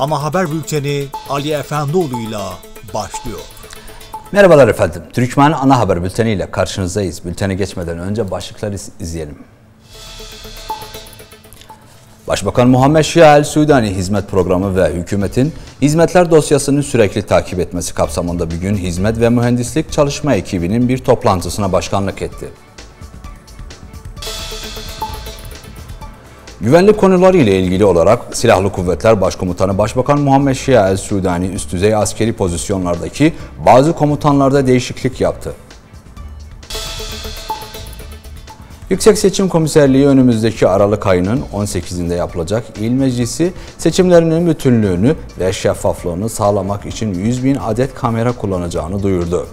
Ama haber bülteni Ali Efendioğlu'yla başlıyor. Merhabalar efendim. Türkmen ana haber bülteni ile karşınızdayız. Bültene geçmeden önce başlıkları izleyelim. Başbakan Muhammed Şia El Sudani Hizmet Programı ve hükümetin hizmetler dosyasını sürekli takip etmesi kapsamında bir gün hizmet ve mühendislik çalışma ekibinin bir toplantısına başkanlık etti. Güvenlik konuları ile ilgili olarak Silahlı Kuvvetler Başkomutanı Başbakan Muhammed Şia El Sudani üst düzey askeri pozisyonlardaki bazı komutanlarda değişiklik yaptı. Yüksek Seçim Komiserliği önümüzdeki Aralık ayının 18'inde yapılacak il meclisi seçimlerinin bütünlüğünü ve şeffaflığını sağlamak için 100 bin adet kamera kullanacağını duyurdu.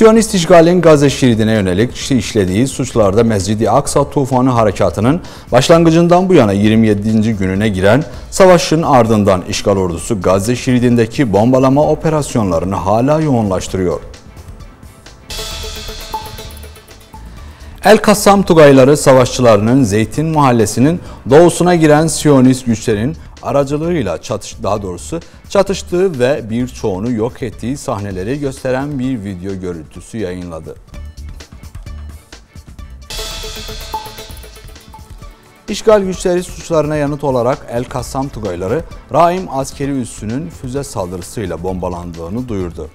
Siyonist işgalin Gazze şeridine yönelik işlediği suçlarda Mescidi Aksa tufanı harekatının başlangıcından bu yana 27. gününe giren savaşın ardından işgal ordusu Gazze şeridindeki bombalama operasyonlarını hala yoğunlaştırıyor. El Kassam Tugayları savaşçılarının Zeytin Mahallesi'nin doğusuna giren Siyonist güçlerin aracılığıyla çatış daha doğrusu çatıştığı ve birçoğunu yok ettiği sahneleri gösteren bir video görüntüsü yayınladı. İşgal güçleri suçlarına yanıt olarak El Kassam Tugayları, Raim askeri üssünün füze saldırısıyla bombalandığını duyurdu.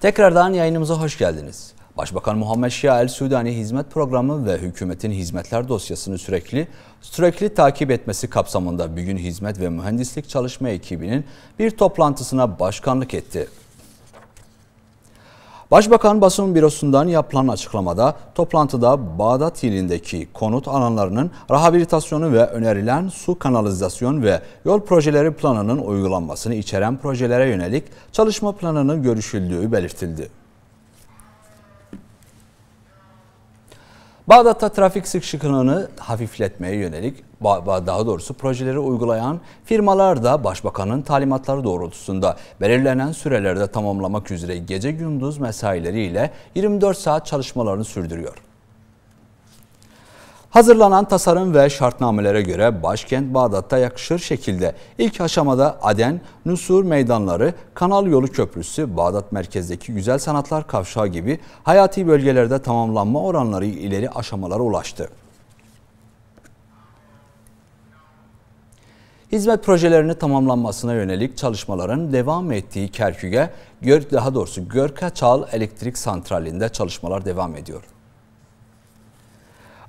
Tekrardan yayınımıza hoş geldiniz. Başbakan Muhammed Şia El Sudani hizmet programı ve hükümetin hizmetler dosyasını sürekli sürekli takip etmesi kapsamında Bugün Hizmet ve Mühendislik Çalışma Ekibi'nin bir toplantısına başkanlık etti. Başbakan basın bürosundan yapılan açıklamada toplantıda Bağdat ilindeki konut alanlarının rehabilitasyonu ve önerilen su kanalizasyon ve yol projeleri planının uygulanmasını içeren projelere yönelik çalışma planının görüşüldüğü belirtildi. Bağdat'ta trafik sıkışıklığını hafifletmeye yönelik daha doğrusu projeleri uygulayan firmalar da başbakanın talimatları doğrultusunda belirlenen sürelerde tamamlamak üzere gece gündüz mesaileriyle 24 saat çalışmalarını sürdürüyor. Hazırlanan tasarım ve şartnamelere göre başkent Bağdat'ta yakışır şekilde ilk aşamada Aden, Nusur meydanları, Kanal Yolu Köprüsü, Bağdat merkezdeki Güzel Sanatlar Kavşağı gibi hayati bölgelerde tamamlanma oranları ileri aşamalara ulaştı. Hizmet projelerini tamamlanmasına yönelik çalışmaların devam ettiği Kerkük'e, daha doğrusu Görkaçal Elektrik Santrali'nde çalışmalar devam ediyor.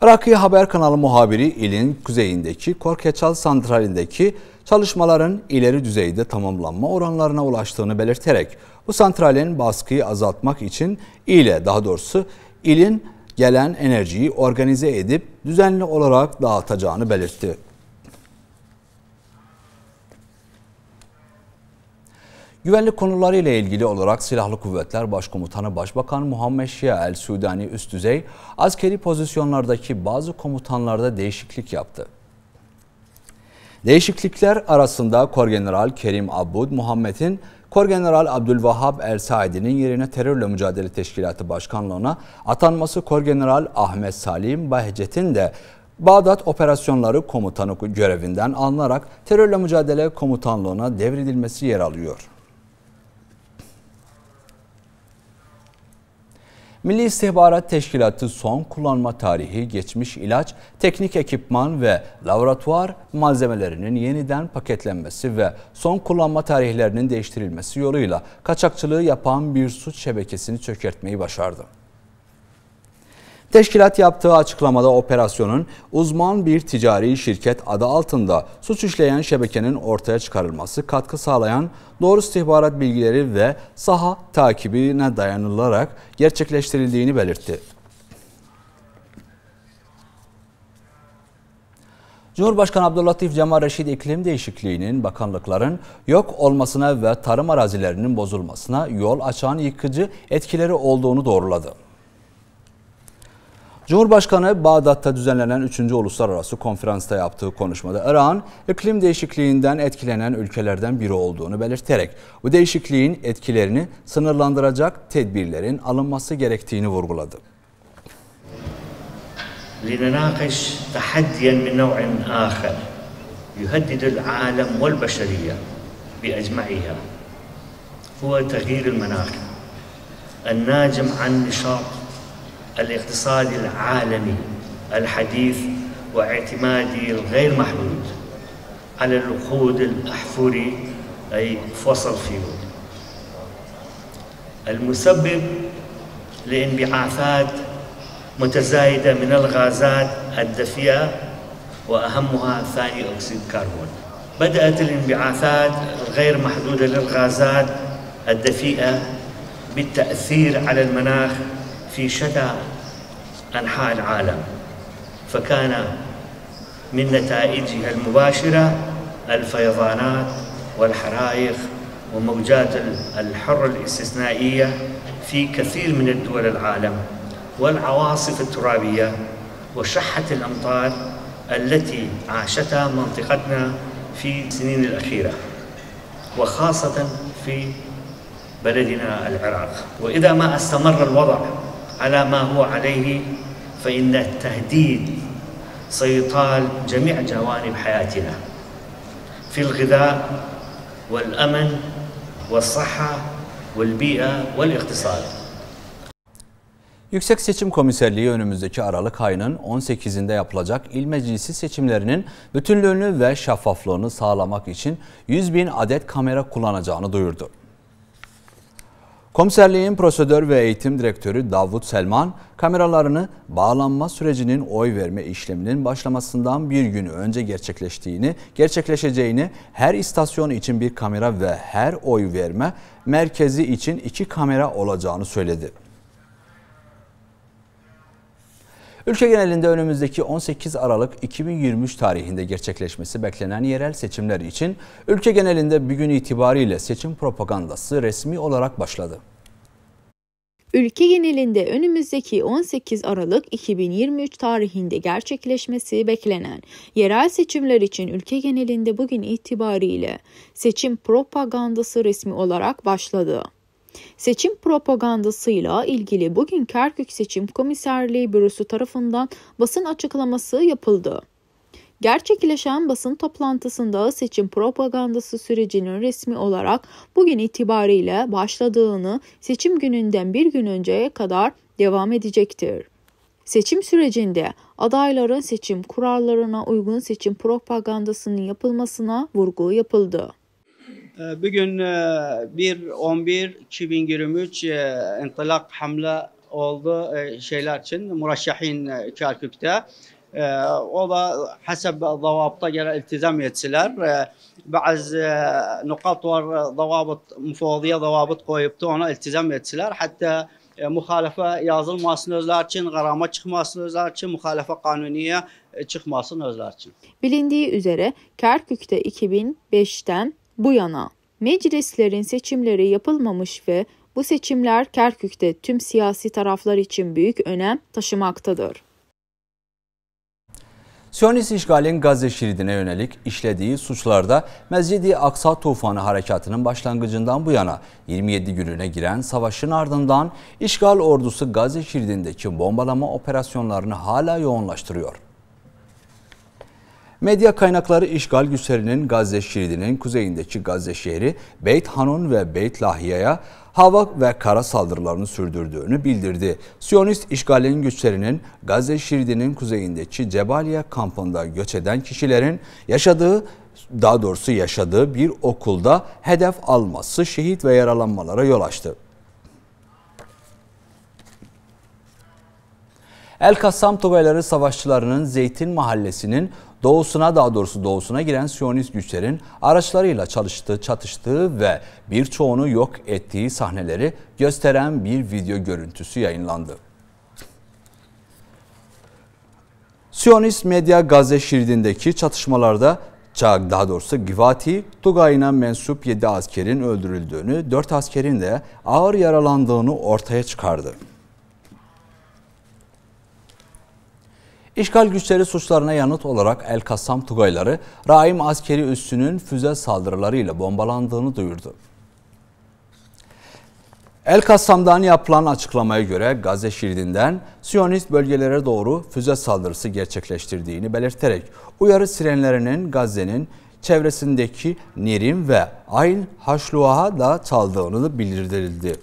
Rakı Haber kanalı muhabiri ilin kuzeyindeki Korkeçal santralindeki çalışmaların ileri düzeyde tamamlanma oranlarına ulaştığını belirterek bu santralin baskıyı azaltmak için ile daha doğrusu ilin gelen enerjiyi organize edip düzenli olarak dağıtacağını belirtti. Güvenlik konularıyla ilgili olarak Silahlı Kuvvetler Başkomutanı Başbakan Muhammed Şia El Sudani üst düzey askeri pozisyonlardaki bazı komutanlarda değişiklik yaptı. Değişiklikler arasında Kor General Kerim Abud Muhammed'in Kor Korgeneral Abdülvahap El Said'in yerine terörle mücadele teşkilatı başkanlığına atanması Kor General Ahmet Salim Bahcet'in de Bağdat Operasyonları Komutanı görevinden alınarak terörle mücadele komutanlığına devredilmesi yer alıyor. Milli İstihbarat Teşkilatı son kullanma tarihi geçmiş ilaç, teknik ekipman ve laboratuvar malzemelerinin yeniden paketlenmesi ve son kullanma tarihlerinin değiştirilmesi yoluyla kaçakçılığı yapan bir suç şebekesini çökertmeyi başardı. Teşkilat yaptığı açıklamada operasyonun uzman bir ticari şirket adı altında suç işleyen şebekenin ortaya çıkarılması, katkı sağlayan doğru istihbarat bilgileri ve saha takibine dayanılarak gerçekleştirildiğini belirtti. Cumhurbaşkanı Abdülhatif Cemal Reşit iklim değişikliğinin bakanlıkların yok olmasına ve tarım arazilerinin bozulmasına yol açan yıkıcı etkileri olduğunu doğruladı. Cumhurbaşkanı Bağdat'ta düzenlenen 3. Uluslararası Konferans'ta yaptığı konuşmada Irak'ın iklim değişikliğinden etkilenen ülkelerden biri olduğunu belirterek bu değişikliğin etkilerini sınırlandıracak tedbirlerin alınması gerektiğini vurguladı. لنناقش تحديا من نوع آخر يهدد العالم والبشرية بأجمعها هو تغيير المناخ الناجم عن نشاط الاقتصاد العالمي الحديث واعتمادي الغير محدود على الوقود الأحفوري أي فصل فيول المسبب لانبعاثات متزايدة من الغازات الدفيئة وأهمها ثاني أكسيد كربون بدأت الانبعاثات الغير محدودة للغازات الدفيئة بالتأثير على المناخ في شتى أنحاء العالم فكان من نتائجها المباشرة الفيضانات والحرائق وموجات الحر الاستثنائية في كثير من الدول العالم والعواصف الترابية وشحة الأمطار التي عاشتها منطقتنا في السنين الأخيرة وخاصة في بلدنا العراق وإذا ما استمر الوضع على ما هو عليه فإن التهديد سيطال جميع جوانب حياتنا في الغذاء والأمن والصحة والبيئة والاقتصاد Yüksek Seçim Komiserliği önümüzdeki Aralık ayının 18'inde yapılacak il meclisi seçimlerinin bütünlüğünü ve şeffaflığını sağlamak için 100 bin adet kamera kullanacağını duyurdu. Komiserliğin prosedür ve eğitim direktörü Davut Selman, kameralarını bağlanma sürecinin oy verme işleminin başlamasından bir gün önce gerçekleştiğini, gerçekleşeceğini, her istasyon için bir kamera ve her oy verme merkezi için iki kamera olacağını söyledi. Ülke genelinde önümüzdeki 18 Aralık 2023 tarihinde gerçekleşmesi beklenen yerel seçimler için ülke genelinde bir gün itibariyle seçim propagandası resmi olarak başladı. Ülke genelinde önümüzdeki 18 Aralık 2023 tarihinde gerçekleşmesi beklenen yerel seçimler için ülke genelinde bugün itibariyle seçim propagandası resmi olarak başladı. Seçim propagandasıyla ilgili bugün Kerkük Seçim Komiserliği Bürosu tarafından basın açıklaması yapıldı. Gerçekleşen basın toplantısında seçim propagandası sürecinin resmi olarak bugün itibariyle başladığını seçim gününden bir gün önceye kadar devam edecektir. Seçim sürecinde adayların seçim kurallarına uygun seçim propagandasının yapılmasına vurgu yapıldı. Ee, bugün 1-11-2023 e, e, intilak hamle oldu e, şeyler için murashşahin Kerkük'te. O da hesap davabta göre iltizam etsiler. Bazı nukat var davabıt, müfadiye davabıt koyup ona iltizam etsiler. Hatta muhalefe yazılmasını özler için, qarama çıkmasını özler için, muhalefe kanuniye çıkmasını özler için. Bilindiği üzere Kerkük'te 2005'ten bu yana Meclislerin seçimleri yapılmamış ve bu seçimler Kerkük'te tüm siyasi taraflar için büyük önem taşımaktadır. Siyonist işgalin Gazze şeridine yönelik işlediği suçlarda Mescidi Aksa Tufanı Harekatı'nın başlangıcından bu yana 27 gününe giren savaşın ardından işgal ordusu Gazze şeridindeki bombalama operasyonlarını hala yoğunlaştırıyor. Medya kaynakları işgal güçlerinin Gazze Şeridi'nin kuzeyindeki Gazze şehri Beyt Hanun ve Beyt Lahiye'ye hava ve kara saldırılarını sürdürdüğünü bildirdi. Siyonist işgalin güçlerinin Gazze Şeridi'nin kuzeyindeki Cebaliye kampında göç eden kişilerin yaşadığı daha doğrusu yaşadığı bir okulda hedef alması şehit ve yaralanmalara yol açtı. El Kassam Tubeleri savaşçılarının Zeytin Mahallesi'nin doğusuna daha doğrusu doğusuna giren Siyonist güçlerin araçlarıyla çalıştığı, çatıştığı ve birçoğunu yok ettiği sahneleri gösteren bir video görüntüsü yayınlandı. Siyonist medya Gazze şeridindeki çatışmalarda daha doğrusu Givati, Tugay'ına mensup 7 askerin öldürüldüğünü, 4 askerin de ağır yaralandığını ortaya çıkardı. İşgal güçleri suçlarına yanıt olarak El Kassam Tugayları, Raim askeri üssünün füze saldırılarıyla bombalandığını duyurdu. El Kassam'dan yapılan açıklamaya göre Gazze şiridinden Siyonist bölgelere doğru füze saldırısı gerçekleştirdiğini belirterek uyarı sirenlerinin Gazze'nin çevresindeki Nirim ve Ayn Haşluah'a da çaldığını bildirildi.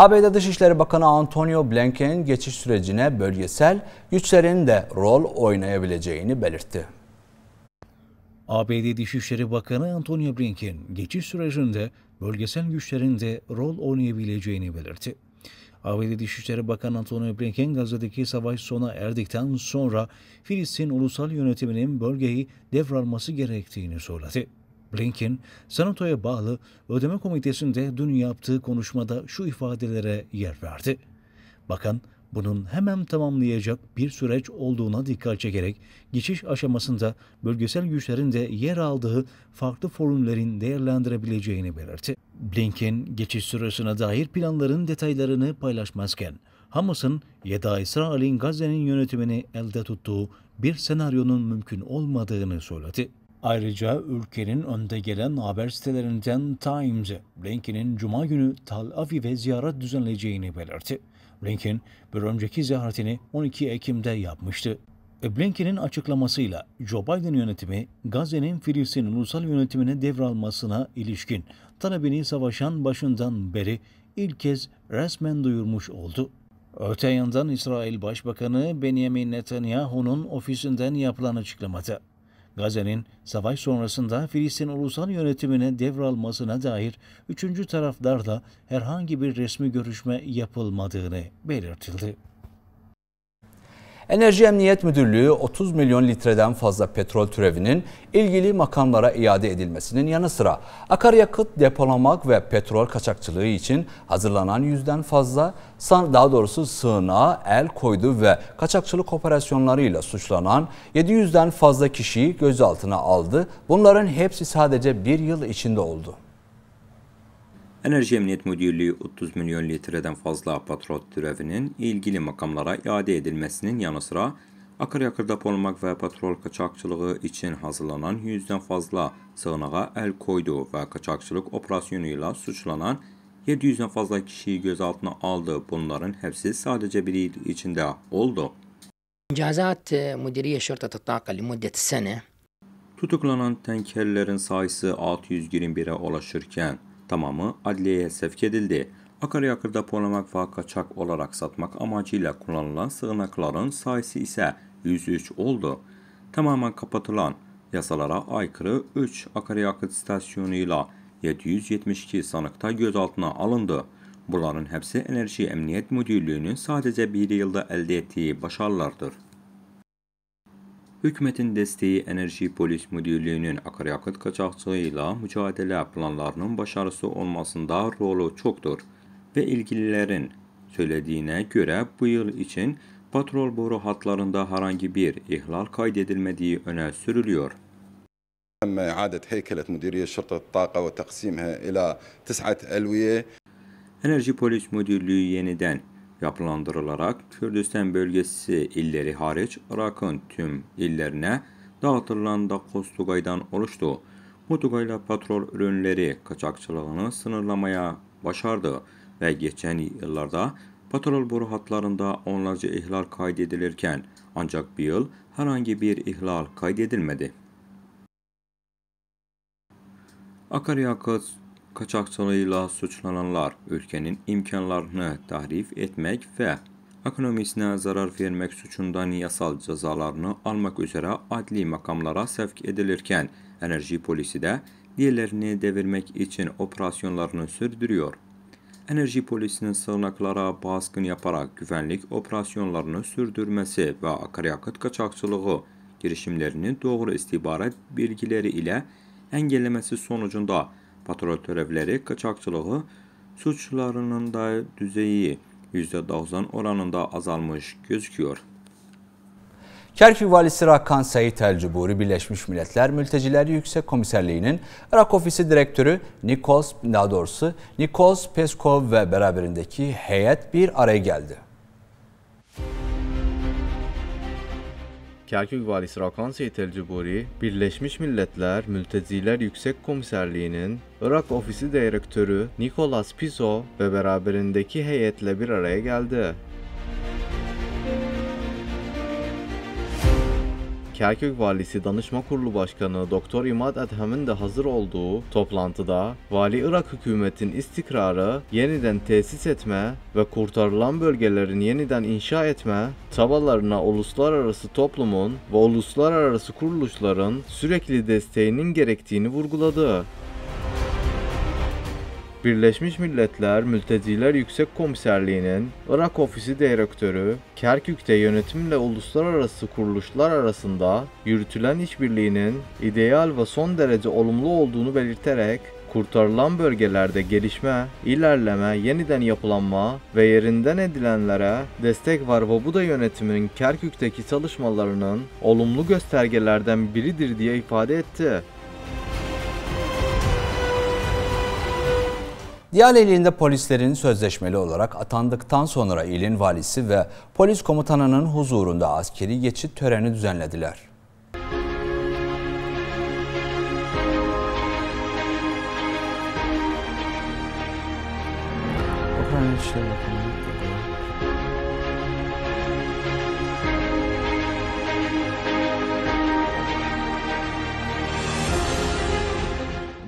ABD Dışişleri Bakanı Antonio Blinken geçiş sürecine bölgesel güçlerin de rol oynayabileceğini belirtti. ABD Dışişleri Bakanı Antonio Blinken geçiş sürecinde bölgesel güçlerin de rol oynayabileceğini belirtti. ABD Dışişleri Bakanı Antonio Blinken Gazze'deki savaş sona erdikten sonra Filistin ulusal yönetiminin bölgeyi devralması gerektiğini söyledi. Blinken, Senato'ya bağlı ödeme komitesinde dün yaptığı konuşmada şu ifadelere yer verdi. Bakan, bunun hemen tamamlayacak bir süreç olduğuna dikkat çekerek geçiş aşamasında bölgesel güçlerin de yer aldığı farklı forumların değerlendirebileceğini belirtti. Blinken geçiş süresine dair planların detaylarını paylaşmazken Hamas'ın ya da İsrail'in Gazze'nin yönetimini elde tuttuğu bir senaryonun mümkün olmadığını söyledi. Ayrıca ülkenin önde gelen haber sitelerinden Times, Blinken'in Cuma günü Tal Aviv'e ziyaret düzenleyeceğini belirtti. Blinken, bir önceki ziyaretini 12 Ekim'de yapmıştı. E, Blinken'in açıklamasıyla Joe Biden yönetimi Gazze'nin Filistin ulusal yönetimine devralmasına ilişkin talebini savaşan başından beri ilk kez resmen duyurmuş oldu. Öte yandan İsrail Başbakanı Benjamin Netanyahu'nun ofisinden yapılan açıklamada Gazze'nin savaş sonrasında Filistin ulusal yönetimine devralmasına dair üçüncü taraflarla herhangi bir resmi görüşme yapılmadığını belirtildi. Enerji Emniyet Müdürlüğü 30 milyon litreden fazla petrol türevinin ilgili makamlara iade edilmesinin yanı sıra akaryakıt depolamak ve petrol kaçakçılığı için hazırlanan yüzden fazla daha doğrusu sığınağa el koydu ve kaçakçılık operasyonlarıyla suçlanan 700'den fazla kişiyi gözaltına aldı. Bunların hepsi sadece bir yıl içinde oldu. Enerji Emniyet Müdürlüğü 30 milyon litreden fazla patrot türevinin ilgili makamlara iade edilmesinin yanı sıra akaryakır depolamak ve patrol kaçakçılığı için hazırlanan 100 fazla sığınağa el koydu ve kaçakçılık operasyonuyla suçlanan 700 fazla kişiyi gözaltına aldı. Bunların hepsi sadece bir yıl içinde oldu. İcazat e, Müdiriye Şurta Tutakı müddet sene Tutuklanan tankerlerin sayısı 621'e ulaşırken Tamamı adliyeye sevk edildi. Akaryakıt depolamak ve kaçak olarak satmak amacıyla kullanılan sığınakların sayısı ise 103 oldu. Tamamen kapatılan yasalara aykırı 3 akaryakıt stasyonuyla 772 sanıkta gözaltına alındı. Bunların hepsi Enerji Emniyet Müdürlüğü'nün sadece bir yılda elde ettiği başarılardır. Hükümətin desteği, Enerji Polis müdürlüğünün akaryakıt qaçaqçılığı mücadele planlarının başarısı olmasında rolü çoktur. Ve ilgililərin söylediğine göre bu yıl için patrol boru hatlarında herhangi bir ihlal kaydedilmediği öne sürülüyor. تم إعادة هيكلة مديرية شرطة الطاقة وتقسيمها إلى تسعة ألوية. Enerji Polis Müdürlüğü yeniden yapılandırılarak Kürdistan bölgesi illeri hariç Irak'ın tüm illerine dağıtılan da Kostugay'dan oluştu. Bu Tugay'la petrol ürünleri kaçakçılığını sınırlamaya başardı ve geçen yıllarda patrol boru hatlarında onlarca ihlal kaydedilirken ancak bir yıl herhangi bir ihlal kaydedilmedi. Akaryakıt kaçakçılığıyla suçlananlar ülkenin imkanlarını tahrif etmək və ekonomisine zarar vermək suçundan yasal cezalarını almaq üzrə adli makamlara sevk edilirken, enerji polisi də diğerlerini devirmek için operasyonlarını sürdürüyor. Enerji polisinin sığınaklara baskın yaparak güvenlik operasyonlarını sürdürmesi ve akaryakıt kaçakçılığı girişimlerinin doğru istihbarat bilgileri ile engellemesi sonucunda patrol görevlileri kaçakçılığı suçlarının da düzeyi %90 oranında azalmış gözüküyor. Kerfi valisi Rakan Sayit El Birleşmiş Milletler Mülteciler Yüksek Komiserliği'nin Irak Ofisi Direktörü Nikos, daha doğrusu Nikos Peskov ve beraberindeki heyet bir araya geldi. Kerkük valisi Rakan Seyit El Birleşmiş Milletler Mülteciler Yüksek Komiserliği'nin Irak Ofisi Direktörü Nicolas Piso ve beraberindeki heyetle bir araya geldi. Kerkük Valisi Danışma Kurulu Başkanı Doktor İmad Edhem'in de hazır olduğu toplantıda Vali Irak hükümetin istikrarı yeniden tesis etme ve kurtarılan bölgelerin yeniden inşa etme çabalarına uluslararası toplumun ve uluslararası kuruluşların sürekli desteğinin gerektiğini vurguladı. Birleşmiş Milletler Mülteciler Yüksek Komiserliği'nin Irak Ofisi Direktörü, Kerkük'te yönetimle uluslararası kuruluşlar arasında yürütülen işbirliğinin ideal ve son derece olumlu olduğunu belirterek kurtarılan bölgelerde gelişme, ilerleme, yeniden yapılanma ve yerinden edilenlere destek var ve bu da yönetimin Kerkük'teki çalışmalarının olumlu göstergelerden biridir diye ifade etti. Diyal ilinde polislerin sözleşmeli olarak atandıktan sonra ilin valisi ve polis komutanının huzurunda askeri geçit töreni düzenlediler.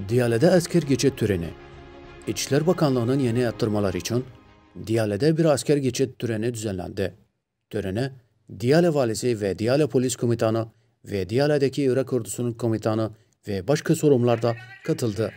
Diyale'de asker geçit töreni İçişler Bakanlığı'nın yeni yaptırmaları için Diyale'de bir asker geçit töreni düzenlendi. Törene Diyale Valisi ve Diyale Polis Komutanı ve Diyale'deki Irak Ordusu'nun komutanı ve başka sorumlarda da katıldı.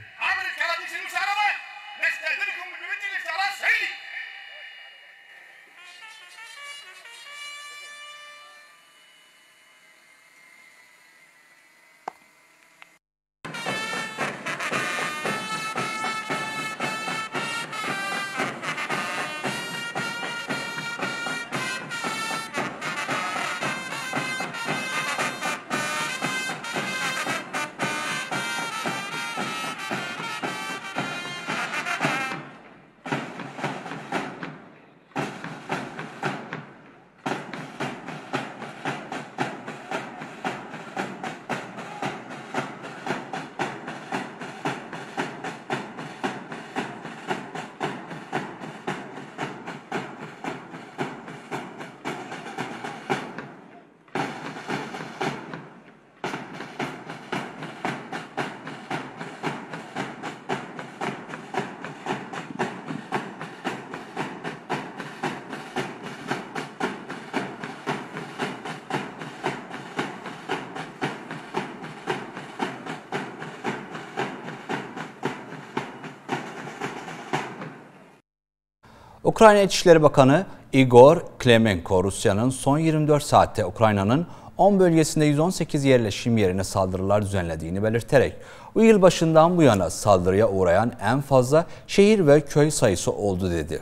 Ukrayna İçişleri Bakanı Igor Klemenko Rusya'nın son 24 saatte Ukrayna'nın 10 bölgesinde 118 yerleşim yerine saldırılar düzenlediğini belirterek bu yıl başından bu yana saldırıya uğrayan en fazla şehir ve köy sayısı oldu dedi.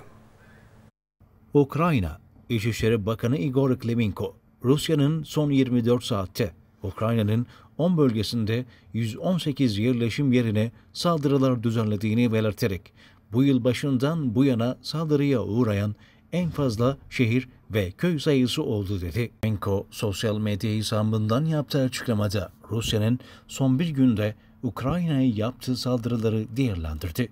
Ukrayna İçişleri Bakanı Igor Klemenko Rusya'nın son 24 saatte Ukrayna'nın 10 bölgesinde 118 yerleşim yerine saldırılar düzenlediğini belirterek bu yıl başından bu yana saldırıya uğrayan en fazla şehir ve köy sayısı oldu dedi. Enko, sosyal medya hesabından yaptığı açıklamada Rusya'nın son bir günde Ukrayna'ya yaptığı saldırıları değerlendirdi.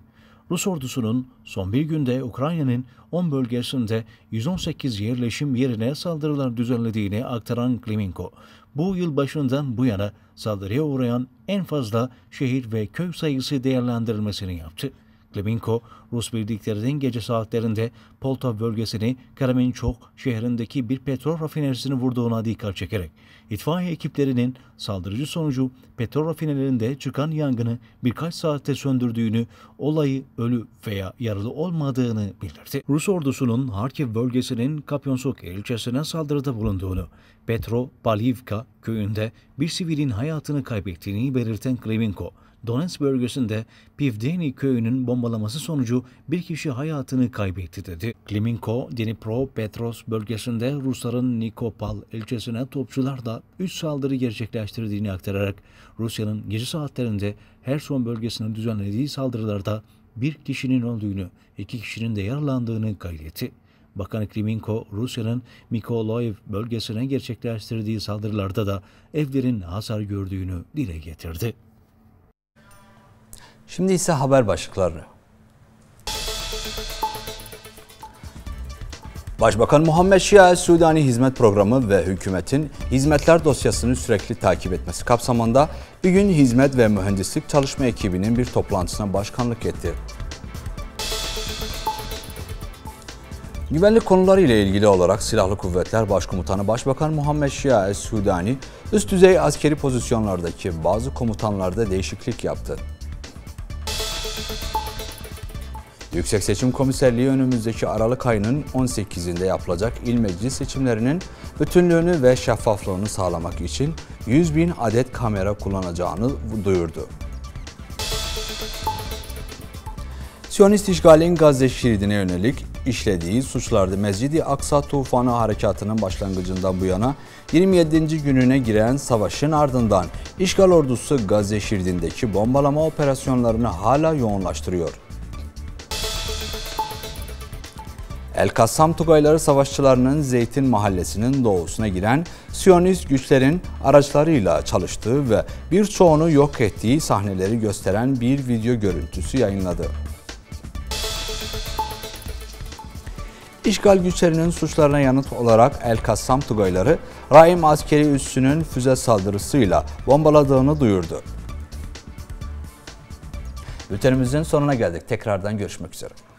Rus ordusunun son bir günde Ukrayna'nın 10 bölgesinde 118 yerleşim yerine saldırılar düzenlediğini aktaran Klimenko, bu yıl başından bu yana saldırıya uğrayan en fazla şehir ve köy sayısı değerlendirilmesini yaptı. Klemenko, Rus birliklerinin gece saatlerinde Polta bölgesini karaminçok şehrindeki bir petrol rafinerisini vurduğuna dikkat çekerek, itfaiye ekiplerinin saldırıcı sonucu petrol rafinelerinde çıkan yangını birkaç saatte söndürdüğünü, olayı ölü veya yaralı olmadığını bildirdi. Rus ordusunun Harkiv bölgesinin Kapyonsuk ilçesine saldırıda bulunduğunu, Petro Balivka köyünde bir sivilin hayatını kaybettiğini belirten Klemenko, Donetsk bölgesinde Pivdeni köyünün bombalaması sonucu bir kişi hayatını kaybetti dedi. Klimenko, Dnipro, Petros bölgesinde Rusların Nikopal ilçesine topçular da 3 saldırı gerçekleştirdiğini aktararak Rusya'nın gece saatlerinde her son bölgesine düzenlediği saldırılarda bir kişinin öldüğünü, iki kişinin de yaralandığını kaydetti. Bakan Klimenko, Rusya'nın Mikolaev bölgesine gerçekleştirdiği saldırılarda da evlerin hasar gördüğünü dile getirdi. Şimdi ise haber başlıkları. Başbakan Muhammed Şia Sudani Hizmet Programı ve hükümetin hizmetler dosyasını sürekli takip etmesi kapsamında bir gün hizmet ve mühendislik çalışma ekibinin bir toplantısına başkanlık etti. Güvenlik konuları ile ilgili olarak Silahlı Kuvvetler Başkomutanı Başbakan Muhammed Şia Sudani üst düzey askeri pozisyonlardaki bazı komutanlarda değişiklik yaptı. Yüksek Seçim Komiserliği önümüzdeki Aralık ayının 18'inde yapılacak il meclis seçimlerinin bütünlüğünü ve şeffaflığını sağlamak için 100 bin adet kamera kullanacağını duyurdu. Siyonist işgalin Gazze şeridine yönelik işlediği suçlarda Mescidi Aksa Tufanı Harekatı'nın başlangıcından bu yana 27. gününe giren savaşın ardından işgal ordusu Gazze şeridindeki bombalama operasyonlarını hala yoğunlaştırıyor. El Kassam Tugayları savaşçılarının Zeytin Mahallesi'nin doğusuna giren Siyonist güçlerin araçlarıyla çalıştığı ve birçoğunu yok ettiği sahneleri gösteren bir video görüntüsü yayınladı. İşgal güçlerinin suçlarına yanıt olarak El Kassam Tugayları, Raim askeri üssünün füze saldırısıyla bombaladığını duyurdu. Bültenimizin sonuna geldik. Tekrardan görüşmek üzere.